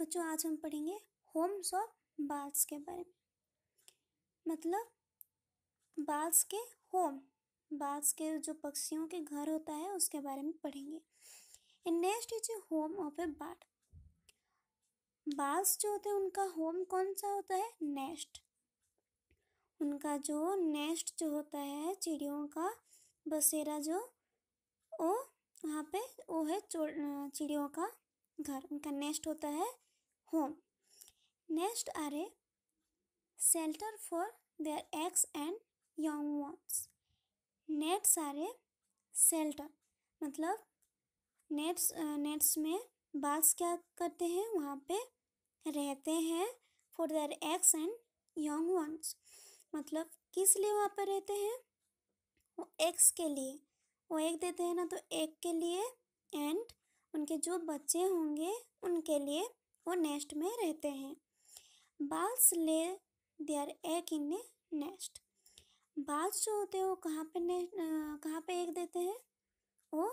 बच्चों तो आज हम पढ़ेंगे होम्स ऑफ बाल्स के बारे में मतलब बाल्स के होम बाल्स के जो पक्षियों के घर होता है उसके बारे में पढ़ेंगे and next is home of a bird birds जो होते हैं उनका होम कौन सा होता है नेस्ट उनका जो नेस्ट जो होता है चिड़ियों का बसेरा जो वो वहाँ पे वो है चिड़ियों का घर उनका नेस्ट होता है home nests are a shelter for their eggs एंड young ones. Nets are मतलब नेट्स नेट्स में बास क्या करते हैं वहाँ पे रहते हैं for their eggs and young ones मतलब किस लिए वहाँ पे रहते हैं वो एग्स के लिए वो एग देते हैं ना तो एग के लिए एंड उनके जो बच्चे होंगे उनके लिए वो नेस्ट में रहते हैं birds lay their egg in a nest birds जो होते हैं वो कहाँ पे ने कहाँ पे एग देते हैं वो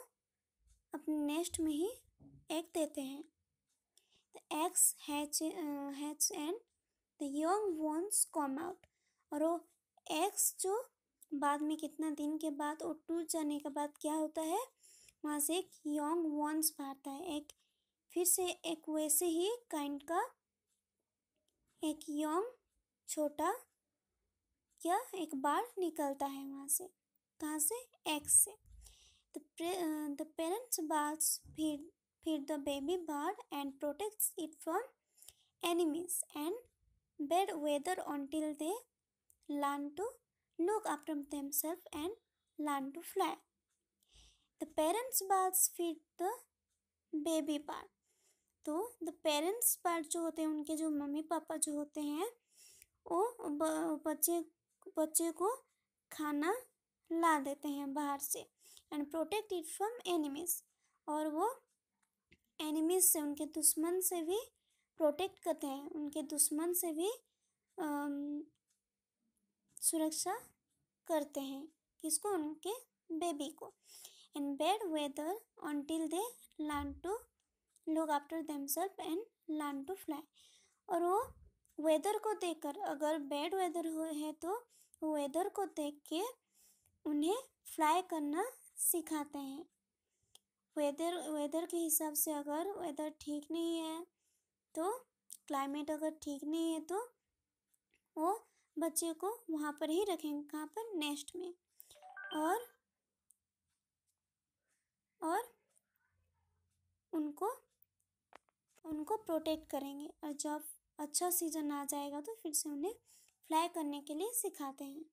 अपने नेस्ट में ही एग देते हैं the eggs hatch hatch and the young ones come out और वो एग्स जो बाद में कितना दिन के बाद और टूट जाने के बाद क्या होता है वहाँ से एक यंग वंस बाहरता है एक फिर से एक वैसे ही काइंड का एक यंग छोटा क्या एक बार निकलता है वहाँ से कहाँ से एग से द पेरेंट्स बार्स फिर फिर the baby bird and protects it from enemies and bad weather until they learn to look up themselves and learn to fly the parents birds फिर द बेबी बार्ड तो the parents birds जो होते हैं उनके जो mummy papa जो होते हैं वो बच्चे बच्चे को खाना ला देते हैं बाहर से and protect it from enemies और वो एनिमीज से उनके दुश्मन से भी प्रोटेक्ट करते हैं उनके दुश्मन से भी आ, सुरक्षा करते हैं किसको उनके बेबी को in bad weather until they learn to look after themselves and learn to fly और वो वेदर को देखकर अगर बैड वेदर हो है तो वेदर को देख के उन्हें फ्लाई करना सिखाते हैं वेदर वेदर के हिसाब से अगर वेदर ठीक नहीं है तो क्लाइमेट अगर ठीक नहीं है तो वो बच्चे को वहाँ पर ही रखेंगे कहाँ पर नेस्ट में और और उनको उनको प्रोटेक्ट करेंगे और जब अच्छा सीजन आ जाएगा तो फिर से उन्हें फ्लाई करने के लिए सिखाते हैं